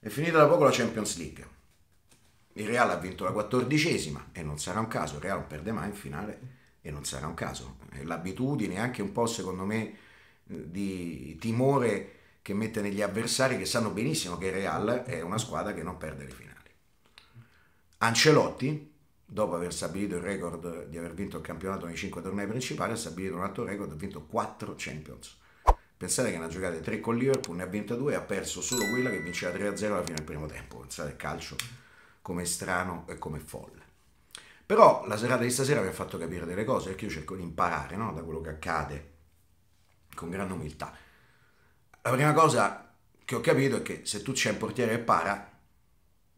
È finita da poco la Champions League. Il Real ha vinto la quattordicesima e non sarà un caso, il Real non perde mai in finale e non sarà un caso. È l'abitudine anche un po' secondo me di timore che mette negli avversari che sanno benissimo che il Real è una squadra che non perde le finali. Ancelotti, dopo aver stabilito il record di aver vinto il campionato nei cinque tornei principali, ha stabilito un altro record, ha vinto quattro Champions Pensate che ne ha giocate 3 con Liverpool, ne ha vinta 2 e ha perso solo quella che vinceva 3-0 alla fine del primo tempo. Pensate al calcio come strano e come folle. Però la serata di stasera vi ha fatto capire delle cose, perché io cerco di imparare no? da quello che accade con grande umiltà. La prima cosa che ho capito è che se tu c'è un portiere che para,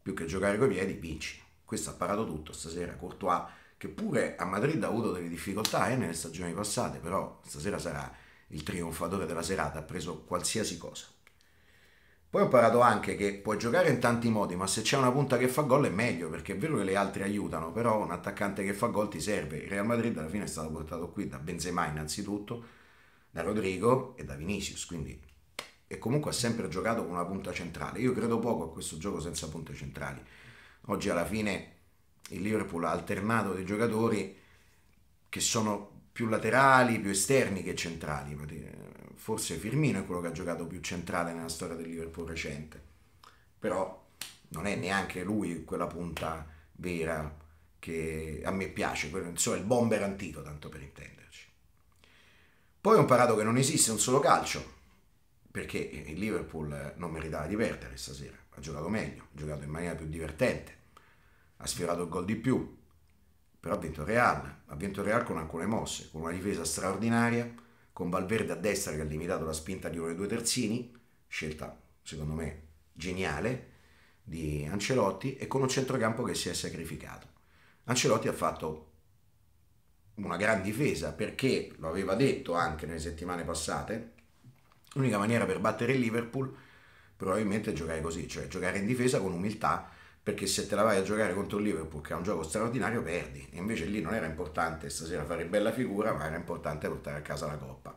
più che giocare coi piedi, vinci. Questo ha parato tutto stasera, Courtois, che pure a Madrid ha avuto delle difficoltà eh, nelle stagioni passate, però stasera sarà il trionfatore della serata, ha preso qualsiasi cosa. Poi ho imparato anche che puoi giocare in tanti modi, ma se c'è una punta che fa gol è meglio, perché è vero che le altre aiutano, però un attaccante che fa gol ti serve. Il Real Madrid alla fine è stato portato qui da Benzema innanzitutto, da Rodrigo e da Vinicius, quindi e comunque ha sempre giocato con una punta centrale. Io credo poco a questo gioco senza punte centrali. Oggi alla fine il Liverpool ha alternato dei giocatori che sono più laterali, più esterni che centrali. Forse Firmino è quello che ha giocato più centrale nella storia del Liverpool recente, però non è neanche lui quella punta vera che a me piace, quello, insomma, il bomber antico, tanto per intenderci. Poi ho imparato che non esiste un solo calcio, perché il Liverpool non meritava di perdere stasera, ha giocato meglio, ha giocato in maniera più divertente, ha sfiorato il gol di più, però ha vinto Real, ha vinto Real con alcune mosse, con una difesa straordinaria, con Valverde a destra che ha limitato la spinta di uno dei due terzini, scelta secondo me geniale di Ancelotti, e con un centrocampo che si è sacrificato. Ancelotti ha fatto una gran difesa perché, lo aveva detto anche nelle settimane passate, l'unica maniera per battere il Liverpool probabilmente è giocare così, cioè giocare in difesa con umiltà perché se te la vai a giocare contro il Liverpool che è un gioco straordinario perdi e invece lì non era importante stasera fare bella figura ma era importante portare a casa la coppa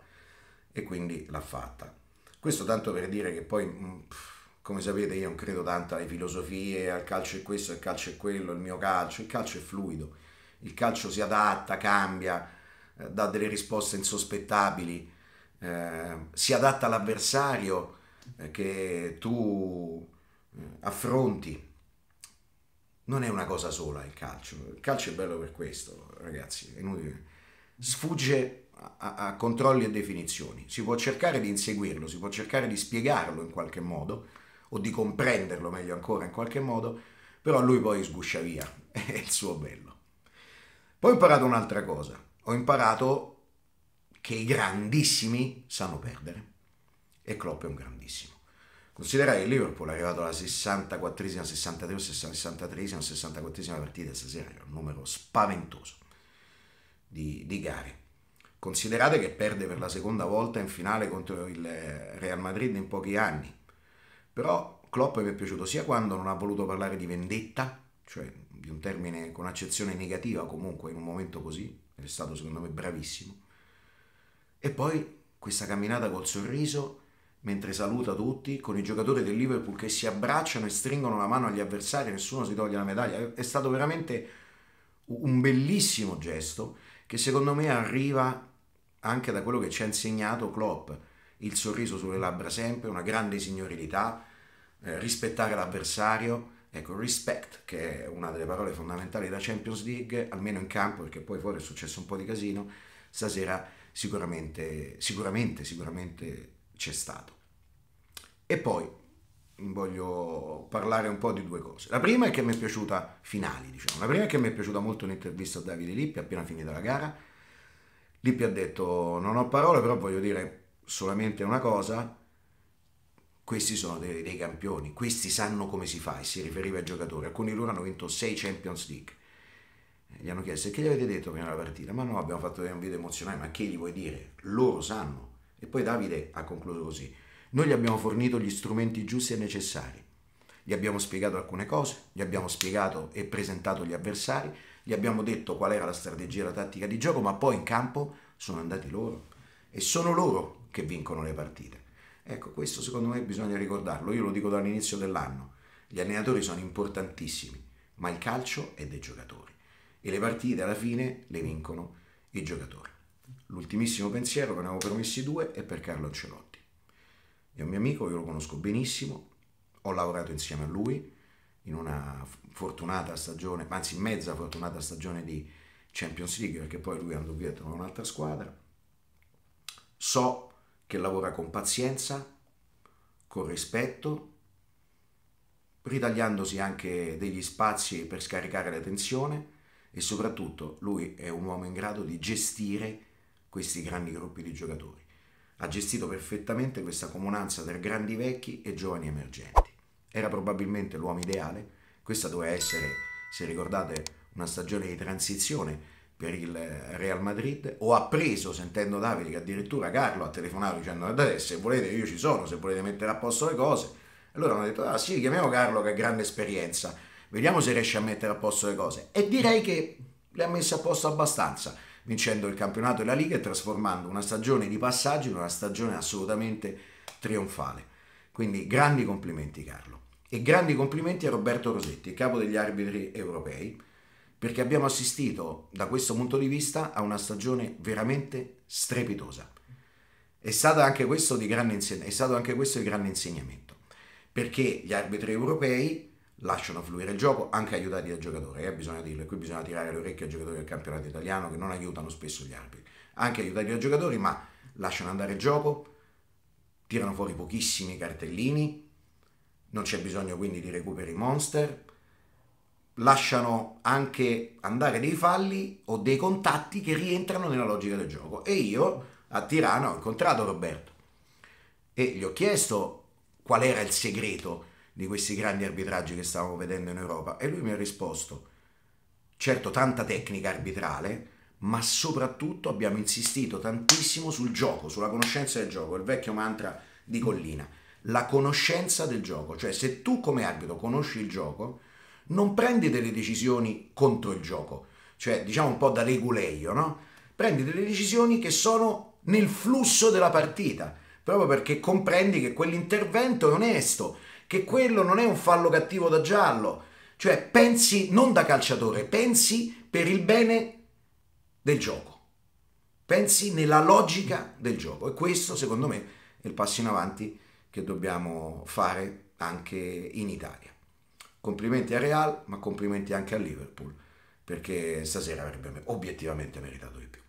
e quindi l'ha fatta questo tanto per dire che poi mm, come sapete io non credo tanto alle filosofie al calcio è questo, al calcio è quello il mio calcio, il calcio è fluido il calcio si adatta, cambia eh, dà delle risposte insospettabili eh, si adatta all'avversario eh, che tu eh, affronti non è una cosa sola il calcio. Il calcio è bello per questo, ragazzi, è inutile. Sfugge a, a controlli e definizioni. Si può cercare di inseguirlo, si può cercare di spiegarlo in qualche modo, o di comprenderlo meglio ancora in qualche modo, però lui poi sguscia via, è il suo bello. Poi ho imparato un'altra cosa, ho imparato che i grandissimi sanno perdere e Klopp è un grandissimo. Considera che Liverpool è arrivato alla 64esima, 63 esima 64esima partita stasera, è un numero spaventoso di, di, gare. Considerate che perde per la seconda volta in finale contro il Real Madrid in pochi anni. Però Klopp mi è piaciuto sia quando non ha voluto parlare di vendetta, cioè di un termine con accezione negativa comunque in un momento così, è stato secondo me bravissimo. E poi questa camminata col sorriso mentre saluta tutti, con i giocatori del Liverpool che si abbracciano e stringono la mano agli avversari, nessuno si toglie la medaglia. È stato veramente un bellissimo gesto che secondo me arriva anche da quello che ci ha insegnato Klopp, il sorriso sulle labbra sempre, una grande signorilità, eh, rispettare l'avversario, ecco, respect che è una delle parole fondamentali da Champions League, almeno in campo perché poi fuori è successo un po' di casino, stasera sicuramente, sicuramente, sicuramente c'è stato. E poi voglio parlare un po' di due cose. La prima è che mi è piaciuta, finali diciamo, la prima è che mi è piaciuta molto un'intervista a Davide Lippi appena finita la gara. Lippi ha detto non ho parole però voglio dire solamente una cosa, questi sono dei, dei campioni, questi sanno come si fa e si riferiva ai giocatori, alcuni di loro hanno vinto 6 Champions League. Eh, gli hanno chiesto che gli avete detto prima della partita, ma no abbiamo fatto un video emozionale, ma che gli vuoi dire? Loro sanno, e poi Davide ha concluso così. Noi gli abbiamo fornito gli strumenti giusti e necessari. Gli abbiamo spiegato alcune cose, gli abbiamo spiegato e presentato gli avversari, gli abbiamo detto qual era la strategia e la tattica di gioco, ma poi in campo sono andati loro. E sono loro che vincono le partite. Ecco, questo secondo me bisogna ricordarlo. Io lo dico dall'inizio dell'anno. Gli allenatori sono importantissimi, ma il calcio è dei giocatori. E le partite alla fine le vincono i giocatori. L'ultimissimo pensiero, che ne avevo promessi due, è per Carlo Ancelotti. È un mio amico, io lo conosco benissimo, ho lavorato insieme a lui in una fortunata stagione, anzi mezza fortunata stagione di Champions League, perché poi lui andò via da un'altra squadra. So che lavora con pazienza, con rispetto, ritagliandosi anche degli spazi per scaricare la tensione e soprattutto lui è un uomo in grado di gestire questi grandi gruppi di giocatori. Ha gestito perfettamente questa comunanza tra grandi vecchi e giovani emergenti. Era probabilmente l'uomo ideale, questa doveva essere, se ricordate, una stagione di transizione per il Real Madrid. Ho appreso, sentendo Davide, che addirittura Carlo ha telefonato dicendo adesso se volete io ci sono, se volete mettere a posto le cose. Allora hanno detto, ah sì, chiamiamo Carlo che ha grande esperienza, vediamo se riesce a mettere a posto le cose. E direi che le ha messe a posto abbastanza vincendo il campionato e la Liga e trasformando una stagione di passaggio in una stagione assolutamente trionfale. Quindi grandi complimenti Carlo e grandi complimenti a Roberto Rosetti, capo degli arbitri europei, perché abbiamo assistito da questo punto di vista a una stagione veramente strepitosa. È stato anche questo di grande, insegn- stato anche questo di grande insegnamento, perché gli arbitri europei lasciano fluire il gioco anche aiutati dal giocatore, eh, bisogna dirlo, e qui bisogna tirare le orecchie ai giocatori del campionato italiano che non aiutano spesso gli arbitri, anche aiutati dai giocatori ma lasciano andare il gioco, tirano fuori pochissimi cartellini, non c'è bisogno quindi di recuperi monster, lasciano anche andare dei falli o dei contatti che rientrano nella logica del gioco. E io a Tirana ho incontrato Roberto e gli ho chiesto qual era il segreto di questi grandi arbitraggi che stavamo vedendo in Europa? E lui mi ha risposto, certo tanta tecnica arbitrale, ma soprattutto abbiamo insistito tantissimo sul gioco, sulla conoscenza del gioco, il vecchio mantra di Collina, la conoscenza del gioco, cioè se tu come arbitro conosci il gioco, non prendi delle decisioni contro il gioco, cioè diciamo un po' da leguleio, no? Prendi delle decisioni che sono nel flusso della partita, proprio perché comprendi che quell'intervento è onesto, che quello non è un fallo cattivo da giallo. Cioè pensi non da calciatore, pensi per il bene del gioco. Pensi nella logica del gioco. E questo, secondo me, è il passo in avanti che dobbiamo fare anche in Italia. Complimenti a Real, ma complimenti anche a Liverpool, perché stasera avrebbe obiettivamente meritato di più.